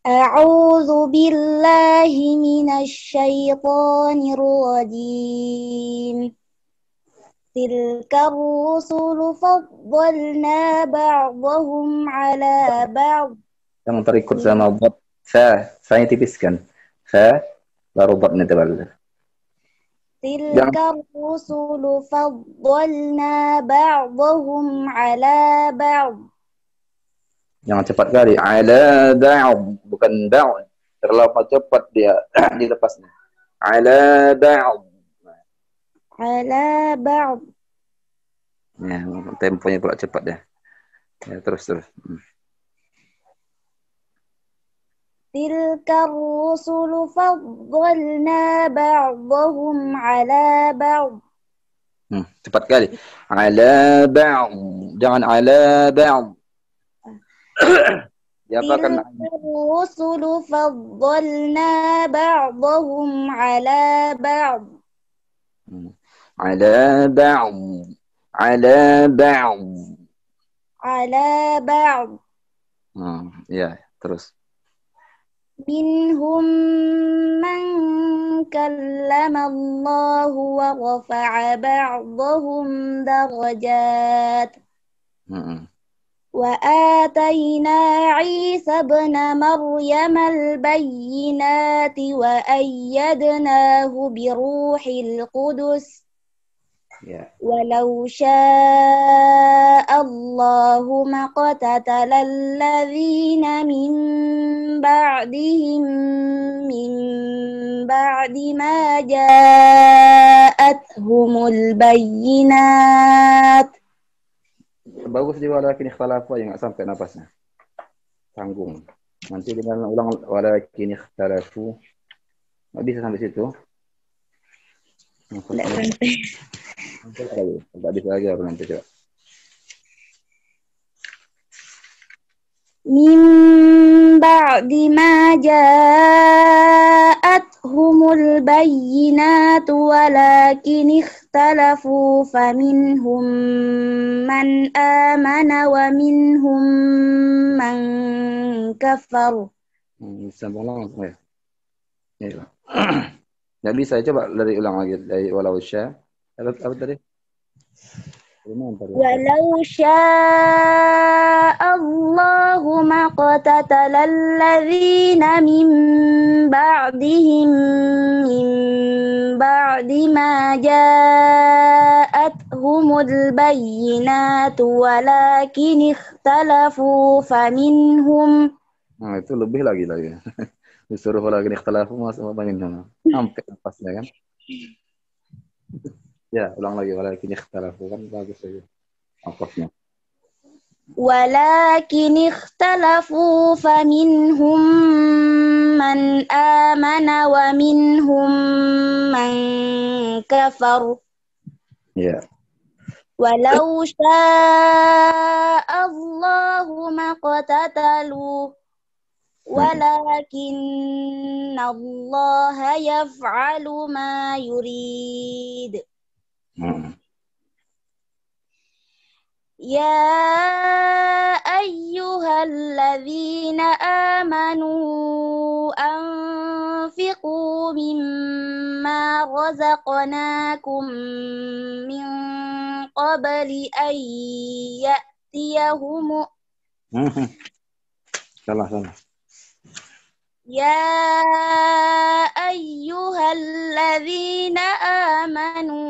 أعوذ بالله من الشيطان الرجيم تلك الرسل فضلنا بعضهم على بعض من طريق كل الضبط ما بالضبط ف فهي تبسكن فا لا ربط نتبال تلك الرسل فضلنا بعضهم على بعض Jangan cepat kali. Ala da'ub. bukan da'ub. Terlalu cepat dia dilepasnya. Ala ba'd. Ala ba'ub. Ya, temponya pula cepat ya. Ya, terus terus. Hmm. تلك الرسل فضلنا بعضهم على hmm, cepat kali ala ba'd jangan ala ba'd ya apa kena rusulu faddalna ba'dahum ala ba'd hmm. ala ba'd ala ba'd ala ba'd hmm, ya terus minhum man kallama Allah wa rafa'a ba'dahum darajat hmm. hmm. وآتينا عيسى ابن مريم البينات وأيدناه بروح القدس yeah. ولو شاء الله ما اقتتل الذين من بعدهم من بعد ما جاءتهم البينات bagus juga walakin ikhtalafu yang nggak sampai napasnya. Tanggung. Nanti dengan ulang walakin ikhtalafu nggak bisa sampai situ. Tidak penting. Tidak bisa lagi baru nanti coba. Mimba di maja البينات ولكن اختلفوا فمنهم من آمن ومنهم من كفر Nggak bisa, coba dari ulang lagi dari walau sya. Apa tadi? ولو شاء الله ما اقتتل الذين من بعدهم من بعد ما جاءتهم البينات ولكن اختلفوا فمنهم آه، itu lebih lagi lagi disuruh lagi اختلافوا ما منهم. Sampai pasnya kan. Hmm. Ya, ulang lagi. Walakin ikhtalafu. Kan bagus aja. Angkotnya. ولكن اختلفوا فمنهم من آمن ومنهم من كفر yeah. ولو شاء الله ما اقتتلوا ولكن الله يفعل ما يريد يا أيها الذين آمنوا أنفقوا مما رزقناكم من قبل أن يأتيهم مؤ... salah يا أيها الذين آمنوا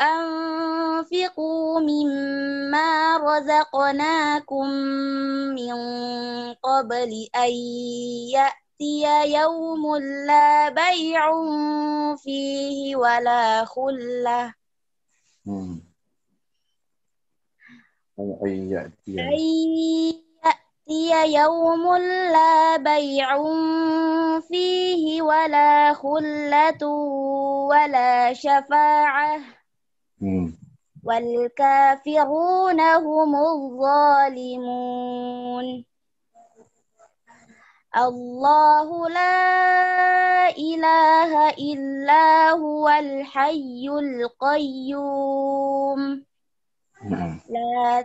أنفقوا مما رزقناكم من قبل أن يأتي يوم لا بيع فيه ولا خلة أن يأتي يأتي يوم لا بيع فيه ولا خلة ولا شفاعة والكافرون هم الظالمون الله لا إله إلا هو الحي القيوم نعم. لا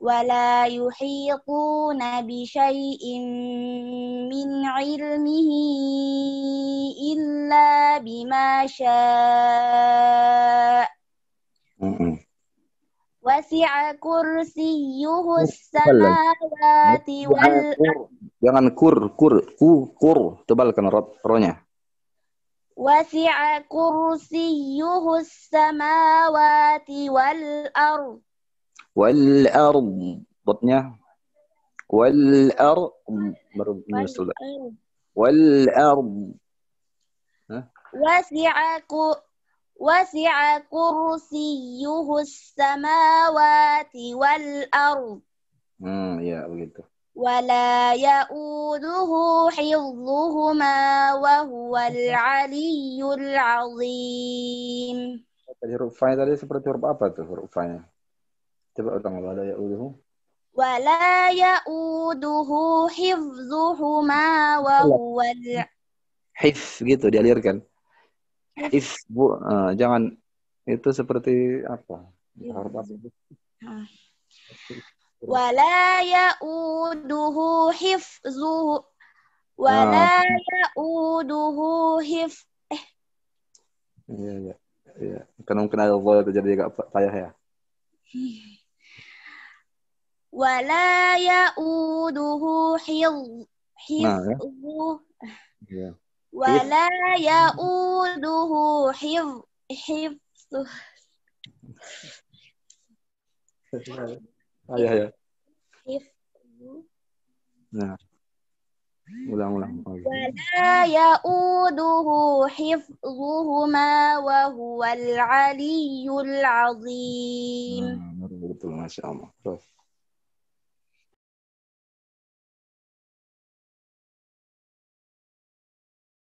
ولا يحيطون بشيء من علمه إلا بما شاء وسع كرسيه السماوات والأرض jangan kur kur ku kur tebalkan ronya وسع كرسيه السماوات والأرض والارض بطنها والارض والارض والارض, والأرض. وسع وسع كرسيه السماوات والارض يا ولا يؤوده حفظهما وهو العلي العظيم. حروف فاينة ليست حروف أبد حروف فاينة. Coba ulang wala ya'uduhu. Wala ya'uduhu hifzuhuma wa huwal. Hif gitu dialirkan. Hif bu, uh, jangan itu seperti apa? Harap apa itu? Wala ya'uduhu hifzuhu wala ah. ya'uduhu hif eh. iya iya iya karena mungkin ada Allah itu jadi agak payah ya iya. ولا يؤوده حفظ نعم. ولا يؤوده حفظ ولا يؤوده حفظهما وهو العلي العظيم نعم، نعم، ما شاء الله